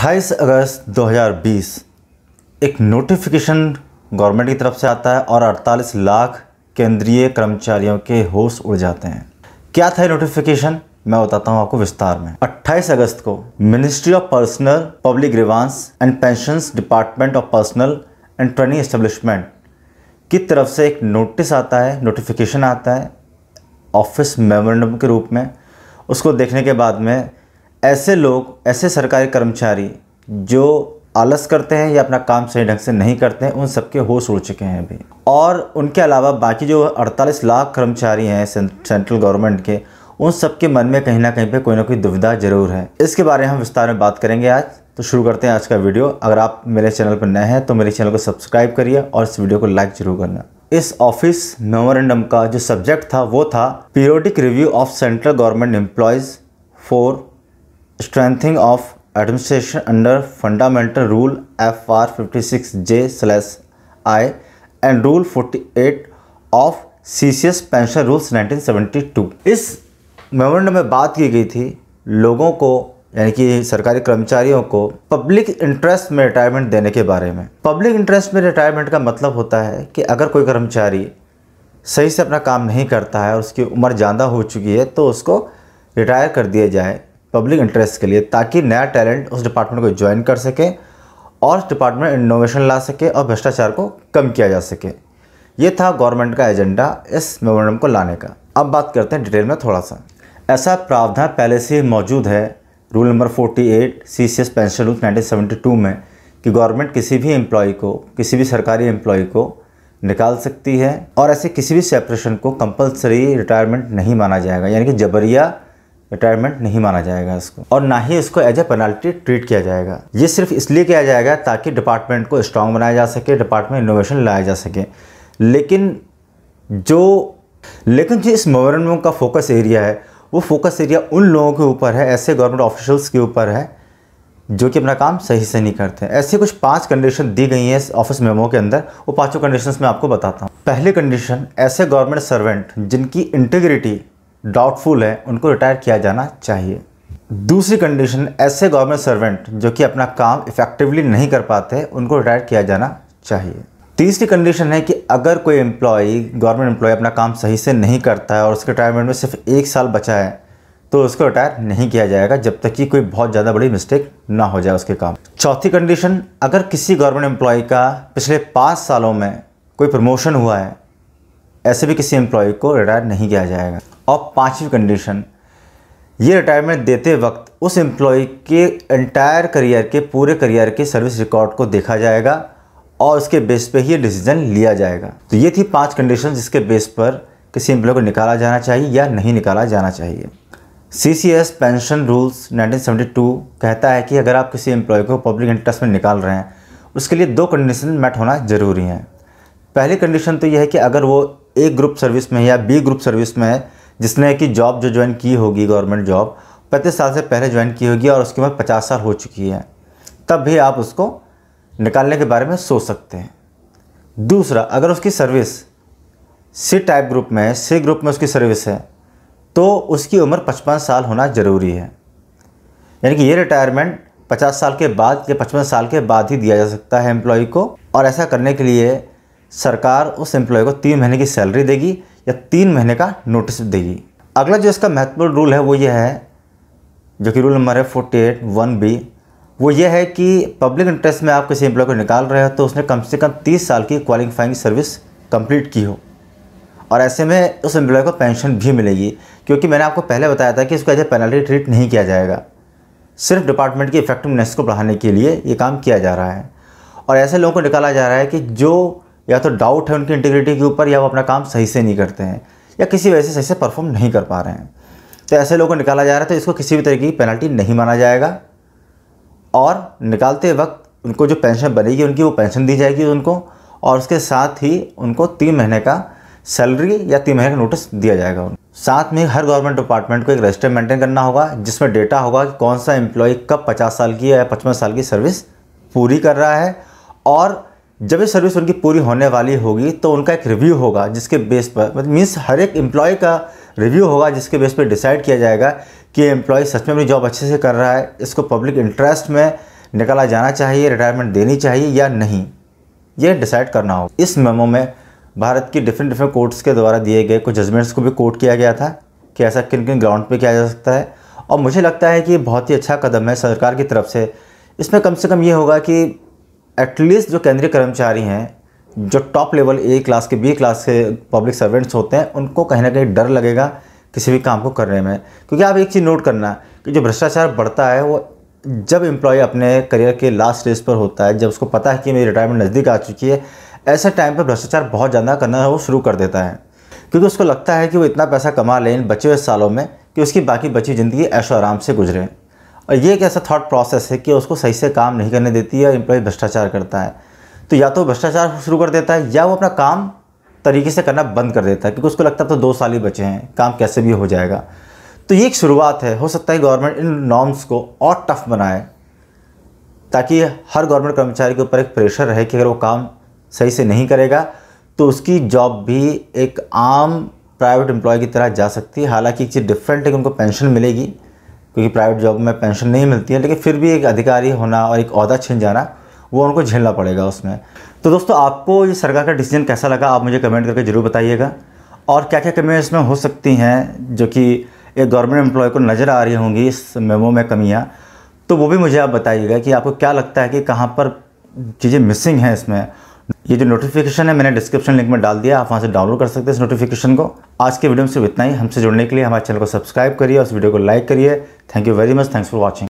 28 अगस्त 2020 एक notification government की तरफ से आता है और 48 लाख केंद्रीय कर्मचारियों के होश उड़ जाते हैं क्या था नोटिफिकेशन मैं बताता हूँ आपको विस्तार में 28 अगस्त को ministry of personnel public grievance and pension department of personnel and training establishment की तरफ से एक नोटिस आता है नोटिफिकेशन आता है ऑफिस मेमोरेंडम के रूप में उसको देखने के बाद में ऐसे लोग ऐसे सरकारी कर्मचारी जो आलस करते हैं या अपना काम सही ढंग से नहीं करते हैं उन सबके होश उड़ चुके हैं अभी और उनके अलावा बाकी जो 48 लाख कर्मचारी हैं सेंट्रल गवर्नमेंट के उन सबके मन में कहीं ना कहीं पे कोई ना कोई दुविधा जरूर है इसके बारे में हम विस्तार में बात करेंगे आज तो शुरू करते हैं आज का वीडियो अगर आप मेरे चैनल पर नए हैं तो मेरे चैनल को सब्सक्राइब करिए और इस वीडियो को लाइक जरूर करना इस ऑफिस मेमोरेंडम का जो सब्जेक्ट था वो था periodic review of central government employees for strengthening of administration under fundamental rule F R fifty six J slash I and rule forty eight of C C S pension rules nineteen seventy two इस memorandum में बात की गई थी लोगों को यानी कि सरकारी कर्मचारियों को पब्लिक इंटरेस्ट में रिटायरमेंट देने के बारे में पब्लिक इंटरेस्ट में रिटायरमेंट का मतलब होता है कि अगर कोई कर्मचारी सही से अपना काम नहीं करता है और उसकी उम्र ज़्यादा हो चुकी है तो उसको रिटायर कर दिया जाए पब्लिक इंटरेस्ट के लिए ताकि नया टैलेंट उस डिपार्टमेंट को ज्वाइन कर सके और उस डिपार्टमेंट इनोवेशन ला सके और भ्रष्टाचार को कम किया जा सके ये था गवर्नमेंट का एजेंडा इस मेमोरेंडम को लाने का अब बात करते हैं डिटेल में थोड़ा सा ऐसा प्रावधान पहले से मौजूद है rule number 48 S pension rule 1972 में कि गवर्नमेंट किसी भी एम्प्लॉय को किसी भी सरकारी एम्प्लॉय को निकाल सकती है और ऐसे किसी भी सेपरेशन को कंपलसरी रिटायरमेंट नहीं माना जाएगा यानी कि जबरिया रिटायरमेंट नहीं माना जाएगा इसको और ना ही इसको एज ए पेनाल्टी ट्रीट किया जाएगा ये सिर्फ इसलिए किया जाएगा ताकि डिपार्टमेंट को स्ट्रांग बनाया जा सके डिपार्टमेंट इनोवेशन लाया जा सके लेकिन जो लेकिन जो इस मेमोरेंडम का फोकस एरिया है वो फोकस एरिया उन लोगों के ऊपर है ऐसे गवर्नमेंट ऑफिशल्स के ऊपर है जो कि अपना काम सही से नहीं करते ऐसे कुछ पांच कंडीशन दी गई हैं इस ऑफिस मेमो के अंदर वो पांचों कंडीशंस मैं आपको बताता हूँ पहली कंडीशन ऐसे गवर्नमेंट सर्वेंट जिनकी इंटीग्रिटी डाउटफुल हैं उनको रिटायर किया जाना चाहिए दूसरी कंडीशन ऐसे गवर्नमेंट सर्वेंट जो कि अपना काम इफेक्टिवली नहीं कर पाते उनको रिटायर किया जाना चाहिए तीसरी कंडीशन है कि अगर कोई एम्प्लॉई गवर्नमेंट एम्प्लॉय अपना काम सही से नहीं करता है और उसके रिटायरमेंट में सिर्फ एक साल बचा है तो उसको रिटायर नहीं किया जाएगा जब तक कि कोई बहुत ज़्यादा बड़ी मिस्टेक ना हो जाए उसके काम चौथी कंडीशन अगर किसी गवर्नमेंट एम्प्लॉय का पिछले पाँच सालों में कोई प्रमोशन हुआ है ऐसे भी किसी एम्प्लॉय को रिटायर नहीं किया जाएगा और पाँचवीं कंडीशन ये रिटायरमेंट देते वक्त उस एम्प्लॉय के एंटायर करियर के पूरे करियर के सर्विस रिकॉर्ड को देखा जाएगा और उसके बेस पे ही डिसीजन लिया जाएगा तो ये थी पांच कंडीशन जिसके बेस पर किसी एम्प्लॉय को निकाला जाना चाहिए या नहीं निकाला जाना चाहिए C C S pension rules 1972 कहता है कि अगर आप किसी एम्प्लॉय को पब्लिक इंटरेस्ट में निकाल रहे हैं उसके लिए दो कंडीशन मैट होना ज़रूरी हैं पहली कंडीशन तो यह है कि अगर वो ए ग्रुप सर्विस में या बी ग्रुप सर्विस में है जिसने कि जॉब जो ज्वाइन की होगी गवर्नमेंट जॉब पैंतीस साल से पहले ज्वाइन की होगी और उसकी उम्र पचास साल हो चुकी है तब भी आप उसको निकालने के बारे में सोच सकते हैं दूसरा अगर उसकी सर्विस सी टाइप ग्रुप में है सी ग्रुप में उसकी सर्विस है तो उसकी उम्र पचपन साल होना ज़रूरी है यानी कि ये रिटायरमेंट पचास साल के बाद या पचपन साल के बाद ही दिया जा सकता है एम्प्लॉय को और ऐसा करने के लिए सरकार उस एम्प्लॉय को तीन महीने की सैलरी देगी या तीन महीने का नोटिस देगी अगला जो इसका महत्वपूर्ण रूल है वो ये है जो कि रूल नंबर है फोर्टी एट वन बी वो ये है कि पब्लिक इंटरेस्ट में आप किसी एम्प्लॉय को निकाल रहे हो तो उसने कम से कम तीस साल की क्वालिफाइंग सर्विस कंप्लीट की हो और ऐसे में उस एम्प्लॉय को पेंशन भी मिलेगी क्योंकि मैंने आपको पहले बताया था कि इसको एज ए पेनल्टी ट्रीट नहीं किया जाएगा सिर्फ डिपार्टमेंट की इफेक्टिवनेस को बढ़ाने के लिए ये काम किया जा रहा है और ऐसे लोगों को निकाला जा रहा है कि जो या तो डाउट है उनकी इंटीग्रिटी के ऊपर या वो अपना काम सही से नहीं करते हैं या किसी वजह से सही से परफॉर्म नहीं कर पा रहे हैं तो ऐसे लोगों को निकाला जा रहा है तो इसको किसी भी तरीके की पेनल्टी नहीं माना जाएगा और निकालते वक्त उनको जो पेंशन बनेगी उनकी वो पेंशन दी जाएगी उनको और उसके साथ ही उनको तीन महीने का सैलरी या तीन महीने का नोटिस दिया जाएगा उनको साथ में हर गवर्नमेंट डिपार्टमेंट को एक रजिस्टर मेंटेन करना होगा जिसमें डेटा होगा कि कौन सा एम्प्लॉय कब 50 साल की या पचपन साल की सर्विस पूरी कर रहा है और जब ये सर्विस उनकी पूरी होने वाली होगी तो उनका एक रिव्यू होगा जिसके बेस पर मतलब मीन्स हर एक एम्प्लॉय का रिव्यू होगा जिसके बेस पर डिसाइड किया जाएगा कि एम्प्लॉय सच में अपनी जॉब अच्छे से कर रहा है इसको पब्लिक इंटरेस्ट में निकाला जाना चाहिए रिटायरमेंट देनी चाहिए या नहीं ये डिसाइड करना होगा इस मेमो में भारत की डिफरेंट डिफरेंट कोर्ट्स के द्वारा दिए गए कुछ जजमेंट्स को भी कोर्ट किया गया था कि ऐसा किन किन ग्राउंड पर किया जा सकता है और मुझे लगता है कि बहुत ही अच्छा कदम है सरकार की तरफ से इसमें कम से कम ये होगा कि एटलीस्ट जो केंद्रीय कर्मचारी हैं जो टॉप लेवल ए क्लास के बी क्लास के पब्लिक सर्वेंट्स होते हैं उनको कहीं ना कहीं डर लगेगा किसी भी काम को करने में क्योंकि आप एक चीज़ नोट करना कि जो भ्रष्टाचार बढ़ता है वो जब एम्प्लॉय अपने करियर के लास्ट स्टेज पर होता है जब उसको पता है कि मेरी रिटायरमेंट नज़दीक आ चुकी है ऐसे टाइम पर भ्रष्टाचार बहुत ज़्यादा करना वो शुरू कर देता है क्योंकि उसको लगता है कि वो इतना पैसा कमा लें बचे हुए सालों में कि उसकी बाकी बची ज़िंदगी ऐशो आराम से गुजरें और ये एक ऐसा थाट प्रोसेस है कि उसको सही से काम नहीं करने देती है एम्प्लॉय भ्रष्टाचार करता है तो या तो भ्रष्टाचार शुरू कर देता है या वो अपना काम तरीके से करना बंद कर देता है क्योंकि उसको लगता है तो दो साल ही बचे हैं काम कैसे भी हो जाएगा तो ये एक शुरुआत है हो सकता है गवर्नमेंट इन नॉर्म्स को और टफ बनाए ताकि हर गवर्नमेंट कर्मचारी के ऊपर एक प्रेशर रहे कि अगर वो काम सही से नहीं करेगा तो उसकी जॉब भी एक आम प्राइवेट एम्प्लॉय की तरह जा सकती है हालांकि एक चीज़ डिफरेंट है कि उनको पेंशन मिलेगी क्योंकि प्राइवेट जॉब में पेंशन नहीं मिलती है लेकिन फिर भी एक अधिकारी होना और एक अहदा छिन जाना वो उनको झेलना पड़ेगा उसमें तो दोस्तों आपको ये सरकार का डिसीजन कैसा लगा आप मुझे कमेंट करके ज़रूर बताइएगा और क्या क्या कमियाँ इसमें हो सकती हैं जो कि एक गवर्नमेंट एम्प्लॉय को नज़र आ रही होंगी इस मेमो में कमियाँ तो वो भी मुझे आप बताइएगा कि आपको क्या लगता है कि कहाँ पर चीज़ें मिसिंग हैं इसमें ये जो नोटिफिकेशन है मैंने डिस्क्रिप्शन लिंक में डाल दिया आप वहाँ से डाउनलोड कर सकते हैं इस नोटिफिकेशन को आज के वीडियो में सिर्फ इतना ही हमसे जुड़ने के लिए हमारे चैनल को सब्सक्राइब करिए और इस वीडियो को लाइक करिए thank you very much thanks for watching